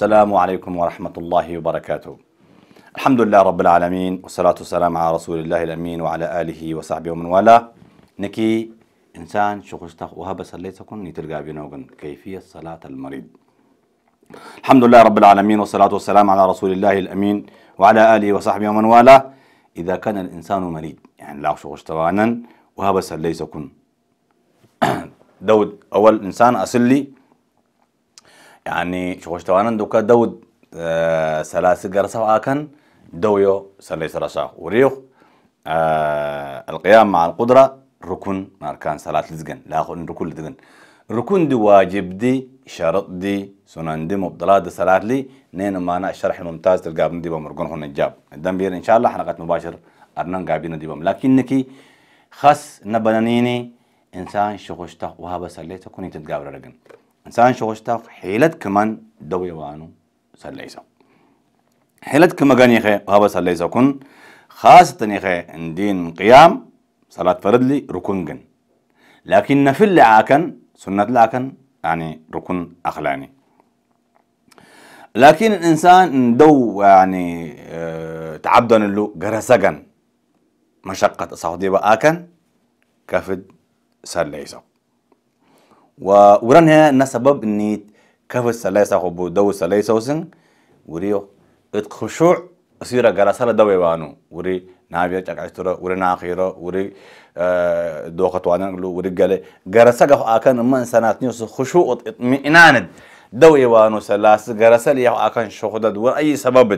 السلام عليكم ورحمة الله وبركاته الحمد لله رب العالمين والصلاة والسلام على رسول الله الأمين وعلى آله وصحبه ومن والاه نكي إنسان شغشتخ وهب سليتكن يتلقى بنوغن كيفية صلاة المريض الحمد لله رب العالمين والصلاة والسلام على رسول الله الأمين وعلى آله وصحبه ومن والاه إذا كان الإنسان مريض يعني لا شغشتوانا وهب سليتكن دود أول إنسان أسلي يعني شوشتوانن دوكا دود آه سلاسي قرصة آكن دويو سلي رشا وريخ آه، القيام مع القدرة ركن ماركان صلاة لزقن لا أخو ركن لزقن ركن دي واجب دي شرط دي سنن دي مبطلات دي صلاة لي نين مانا الشرح الممتاز تلقى دي بمرقون هون الجاب الدم بير إن شاء الله حلقات مباشر أرنان قابلنا دي بم نكي خاص نبنانيني إنسان شغشته وهذا سليته كوني تتقابل رقم انسان شوشتا حيلت كمان دوي وانو سليسا حيلت كما كان خي هذا سليسا كن خاصة ان دين قيام صلاة فرد لي ركن جن لكن اللي عاكن سنة لعاكن يعني ركن أخلاني لكن الإنسان دو يعني آه، تعبدن له جرسجن مشقة صعودي بقى كان كفد سليسا ووران هي نا سبب اني كفر سلايسا خبو دو سلايسا وسن وريو اتخشوع سيرا جلسة دوي وانو وري نابي تكعترا وري ناخيرا وري آه دوخة وانغلو وري جل جلسة قف أكان من سنة نيوس خشوع اطمئنان دوي وانو سلاس جلسة ليه أكان شخدد اي سبب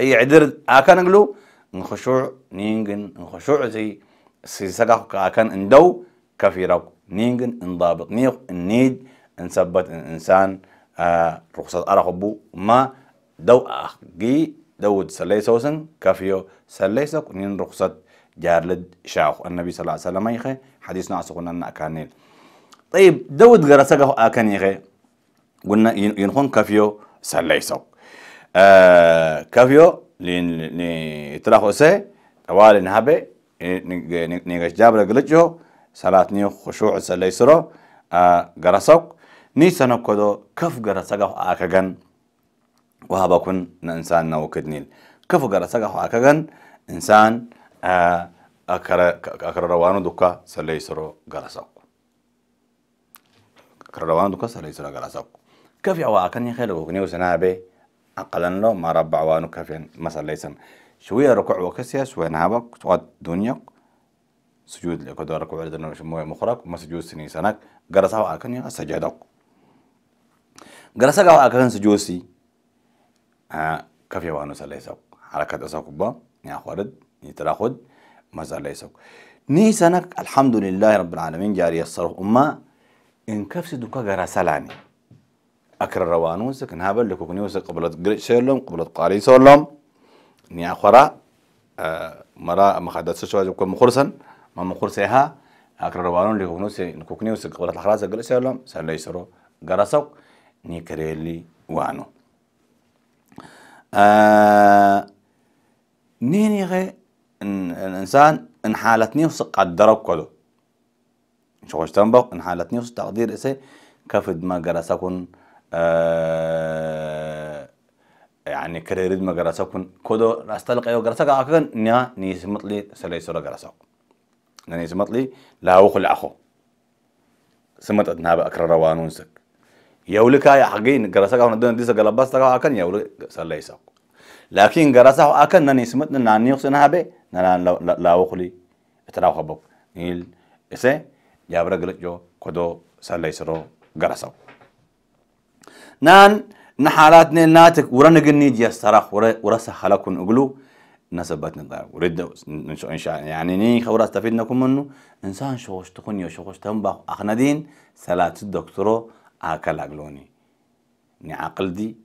أي عدر أكان نخشوع نينجن نخشوع زي سيسقى أكان اندو كفيرق نينجن انضابط نيق النيد انثبت الانسان آه، رخصة أرخبو ما دو أخجي دود سليسوسن سوسن كافيو سلي نين رخصة جارلد شاخ النبي صلى الله عليه وسلم يخي حديثنا عسقنا أن أكانيل طيب دود غرسقه أكان يخي قلنا ينخون كافيو سلي آه كافيو لين لين تراخو سي طوال نهبه إيه، نيجش جابر قلتشو صلاة نیو خشوع سلي سرو قرصوك نيسانو كدو كف قرصقه آكاقن وهبكن نإنسان نوكد نیل کف قرصقه آكاقن إنسان اکر اکر روانو دوكا سلی سرو قرصوك اکر روانو دوكا سلي سرو قرصوك كف يعوا آكن يخيلوك و سنابه أقلن له ما ربع وانو كفين مثلا ليسن شوية ركوع وكسيا شوية نهابك تقعد دنياك سجود لك دارك وعلى دنوش موي مخرك ما سجود سني سنك جرسا وعكن يا سجدك جرسا وعكن سجود سي آه، كفي وانو سوك حركة أساكوبا يا خالد يتراخد ما سوك ني سنك الحمد لله رب العالمين جاري الصرف أما إن كفس دوكا جرسا لاني أكر روانوسك نهابل لكوكنيوسك قبلت شيلهم قبلت قاريسولهم ني أخرى آه، مرا مخدات سشواج كم خرسن mamukur seha akrabanon likuno se kukni us qawlat kharasa gal salam salaysro garasok ni kareli wano نين يغي الإنسان إن حالتني وسق قدره كله شغوش تنبق إن حالتني وسق تقدير إسي كفد ما جرسكن آه يعني كريريد ما جرسكن كودو راستلقى يو عاكن أكن نيا نيسمت لي سليسورة جرسكن نني سمطلي لا وخل أخو سمت أدنى بأكرر ونسك يولك يا حقين جرسك أو ندون ديسك لباس تكا أكن سلاي سليسك لكن جرسه أكن نني سمت نني خسنا هبه ننا لا خلي تراو خبوك نيل إسه يا برغل جو كدو سلاي سرو جرسه نان نحالات نيل ناتك ورنغني ورنجني جيستراخ ورسخ لكم أقولوا نسبت نقدر ورد إن شاء يعني ني خبر كم منه إنسان شوش تكون يا شوش تنبخ أخندين سلات الدكتورو أكل أقلوني ني عقل دي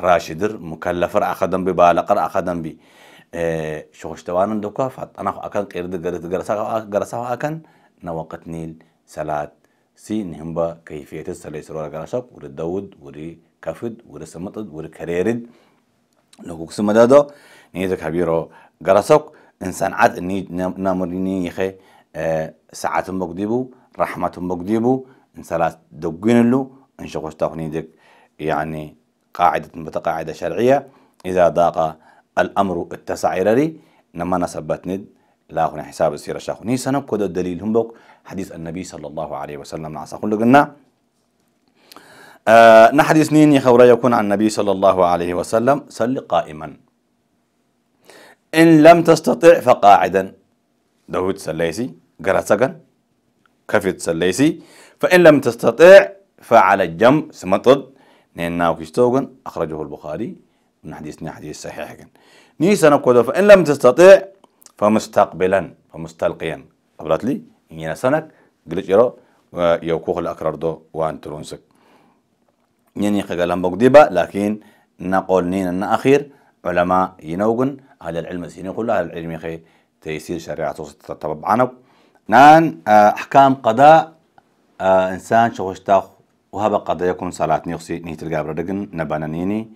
راشدر مكلف مكلفر أخدم ببالقر أخدم بي آه، شوش توان دوكا فات أنا أكن قرد قرد قرسا أكن نوقت نيل سلات سي نهمبا كيفية السلي سرورة قرشب ورد دود وري كفد وري سمطد وري كريرد لوكوكس مدادو نيدا كبيرو جرسوك إنسان عاد ني نامرینی يخي آه، ساعات مقدیبو رحمت مقدیبو إنسالات دوقینلو انشقوش إن شغوش تقنيدك يعني قاعدة متقاعدة شرعية إذا ضاق الأمر اتسع إلى نما نسبت ند لا هنا حساب السيرة شاخو ني سنبكد الدليل هم بك حديث النبي صلى الله عليه وسلم نعسى كل قلنا آه نحديث نين يخوري يكون عن النبي صلى الله عليه وسلم صل قائما إن لم تستطع فقاعدا دهود سليسي قرسقا كفت سليسي فإن لم تستطع فعلى الجنب سمطد نيناو كشتوغن أخرجه البخاري من حديثنا حديث صحيح نيسا نقول فإن لم تستطع فمستقبلا فمستلقيا أبرت لي إن ينسانك قلت يرو ويوكوخ الأكرار دو وان ترونسك يعني قلم بقديبا لكن نقول نين أن أخير علماء ينوغن على العلم السيني كل على العلم يخي تيسير شريعة تطبعنو نان آه، أحكام قضاء آه، إنسان شوشتاخ وهذا قضاء يكون صلاة نيخسي نيت تلقى رجن نبانانيني نيني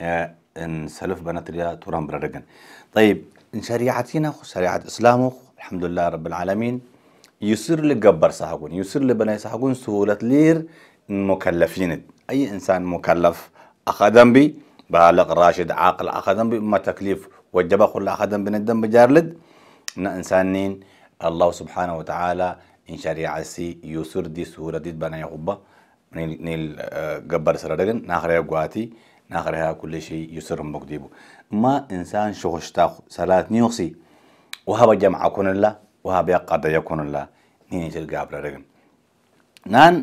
آه، إن سلف بناتريا ريا توران بردقن طيب إن شريعتنا شريعة إسلامه الحمد لله رب العالمين يصير لقبر يسر لي لبناي سحقون سهولة لير مكلفين أي إنسان مكلف أخذن بي بالغ راشد عاقل أخذن بما تكليف وجب كل أخذن بندم بجارلد ان إنسانين الله سبحانه وتعالى إن شريعة سي يسر دي سورة دي بنا يقبا نيل نيل آه، قبر سردقن ناخر يا ناخر ناخرها كل شيء يسر مقديبو ما إنسان شغشتا صلاة نيوسي وهب جمع كون الله وهب يقعد يكون الله نيني تلقى برغن نان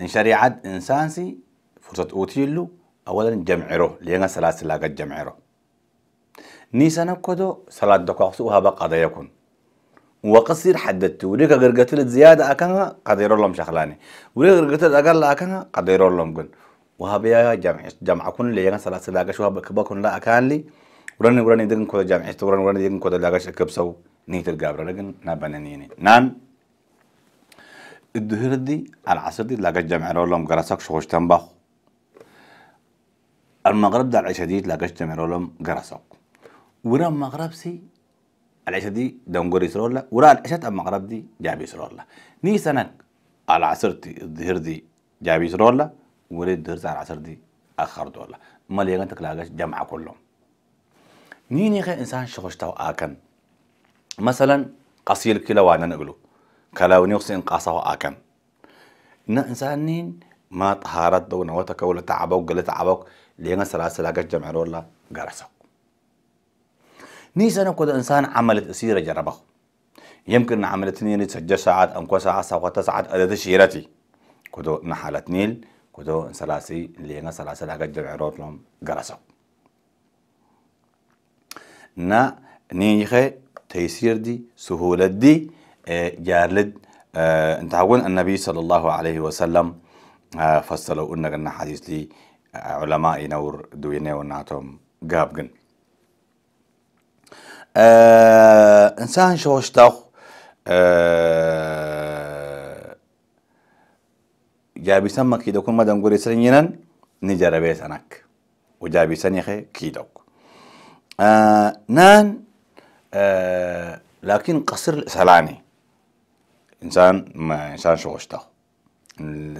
إن شريعة إنسان سي فرصة أوتيلو أولا جمعرو لينا سلاسل لغا جمعرو نيسانا كودو سلاة صلاة دكوخس وهابا قضايا كون وقصير حددتو وليكا غرقتل زيادة أكنها قدير اللهم شخلاني وليكا غرقتل أقل أكنها قدير اللهم كون وهابا يا جمع جمع كن لأن سلاسل لا قش وهابا كبكن لا أكان لي وراني وراني دين كودا جمع وراني وراني دين كودا لغا قش كبسو نيتر قابر لغن نابنانيني نان الدهردي العصر دي لغا جمعرو اللهم غرسك قرصك شوش تنبخ المغرب ده العيشة دي تلاقشت مرولم قرصق ورا المغرب سي العيشة دي دونجوري يسرولا ورا العيشة المغرب دي جاب يسرولا ني سنة العصر دي الظهر دي جاب يسرولا ورا الظهر على العصر دي أخر دولا ما ليه أنت تلاقش جمعة كلهم ني نيخ إنسان شغشتو آكن مثلا قصير كلا وانا نقوله كلاو نيوسين قاصه آكن إن إنسانين ما طهارت دو نواتك ولا تعبوك قلت تعبوك لينا سلاسة سلا جمع رولا قرسو نيس أنا كود إنسان عملت أسيرة جربه يمكن عملتني نتسجل ساعات أنكو ساعة ساعة ساعات أدد شيرتي كدو نحالة نيل كدو سلاسي لينا سلاسة سلا جمع رولا قرسو نا نيخي تيسير دي سهولة دي آه، جارلد آه، انت النبي صلى الله عليه وسلم آه، فصلوا أنك أن حديث لي علماء ينور دويني وناتهم قاب آه انسان شوشتاخ آه جابي سما كيدو كل ما دنقولي سنينا نجربي سنك وجابي سنيخي كيدوك آه نان آه لكن قصر سلاني انسان ما انسان اشتاق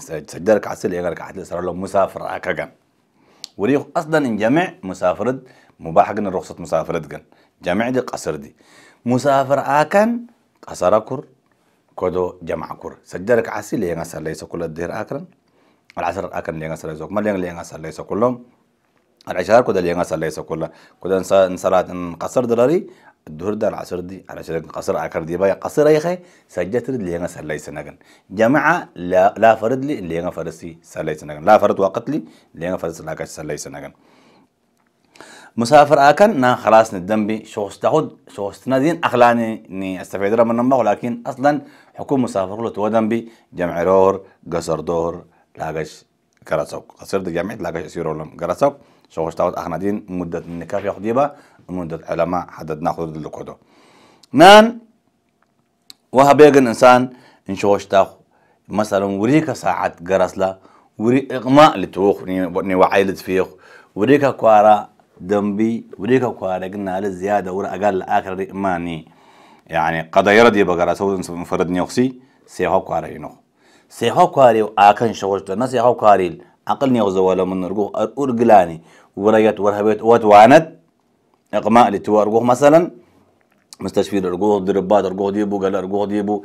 سجلك عسل يقلك عسل سر مسافر اكاغن وريق اصلا جمع مسافر مباح جن رخصة مسافر جن جمع دي قصر دي مسافر آكن قصر كر كدو جمع كر سجلك عسي ليه غسل ليس كل الدهر آكرن العصر آكن ليه غسل ليس كل ليه ليه غسل ليس كلهم العشار كده ليه غسل ليس كلها كده إن صلاة إن قصر دراري الدهر ده العصر دي على شرك قصر عكر دي بايا قصر يا اخي سجت رد لينا لي سنغن جماعه لا لا فرد لي لينا فرسي لي سنغن لا فرد وقت لي اللي فرسي فرس لا لي سنغن مسافر اكن نا خلاص ندم بي شوس تاخد شوس استنادين اخلاني ني استفيد من ما لكن اصلا حكومه مسافر له تودم بي جمع رور قصر دور لاقش كراسوك قصر دي جمعت لاقش اسيرولم كراسوك شوش تاخد اخنادين مده نكاف ياخد لمدة العلماء حدد ناخذ لكودو نان وها إنسان إن شوش تاخ مثلا وريك ساعات قرسلا وري إغماء لتوخ وعيلت لتفيخ وريك كوارا دمبي وريك كوارا قلنا للزيادة ورا أقل لآخر ماني يعني قد يردي بقرا سوز انفرد نيوخسي سيهو كوارا ينوخ سيهو كواري آكن شوش تاخ سيهو كواري أقل نيوخ زوالا من نرقوه أرقلاني وريت ورهبت واتوانت اغماء لتو ارجوه مثلا مستشفى ارجوه ضربات ارجوه ديبو قال ارجوه ديبو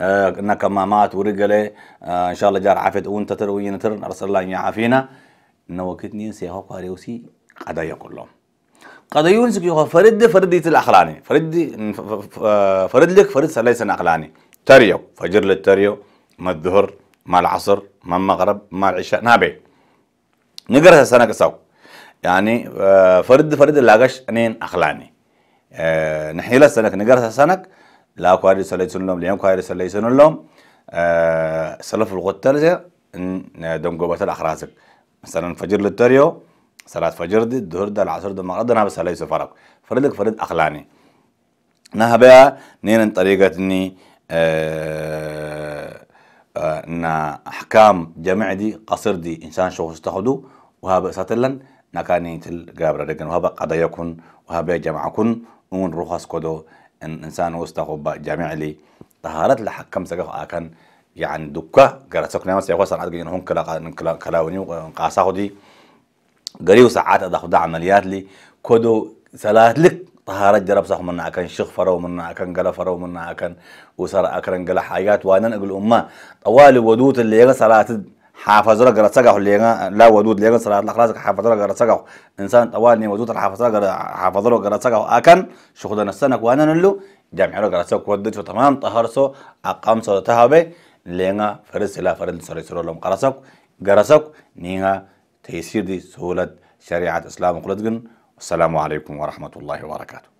آه نكمامات ورجله آه ان شاء الله جار عافيت وانت تروين ترن ارسل الله يعافينا نوكتني سيهو قاريوسي قضايا كلهم قضايون سكيوها فرد فردية الاخلاني فرد آه، فرد لك فرد ليس الاخلاني تريو فجر للتريو ما الظهر ما العصر ما المغرب ما العشاء نابي نقرا سنة قصاو يعني آه، فرد فرد لاغش انين اخلاني أه سنك نقرس سنك لا كواري سليسون لهم ليوم كواري سليسون لهم أه سلف زي آه، دم قوبة الأخرازك مثلا فجر للتريو صلاة فجر دي الظهر ده العصر ده المغرب ده بس نعم، ليس فرق فردك فرد أخلاني نها نعم، بقى نين طريقة إني أن آه، أحكام جمع دي قصر دي إنسان شخص تاخده وهذا ساتلن نكاني تل قابل دقن وهبا قد يكون وهبا جمع كن ون رخص كدو إن إنسان وستخو جامع لي طهارت لحكم سقف آكن يعني دكا قرأت سكنا مس يقوى سنعات جين هون كلا كلا كلاوني وقاسا خدي قريو ساعات أدخل ده عمليات لي كدو سلات لك طهارة جرب صح منا أكن فرو من أكن قلا فرو من أكن وسر أكن قلا حاجات وأنا أقول أمة طوال ودوت اللي يقص سلات حافظرا قرا تسقح ليغا لا ودود ليغا صلاة الأخلاص حافظ قرا تسقح إنسان أواني ودود الحافظ قرا حافظ قرا تسقح أكن شو خدنا السنة وأنا نلو جامعة قرا تسقح ودد وتمام طهرسو أقام صلاة اللي ليغا فرس لا فرد صلاة صلاة لهم قرصك قرصك قرا تيسير دي سهولة شريعة إسلام قلتقن والسلام عليكم ورحمة الله وبركاته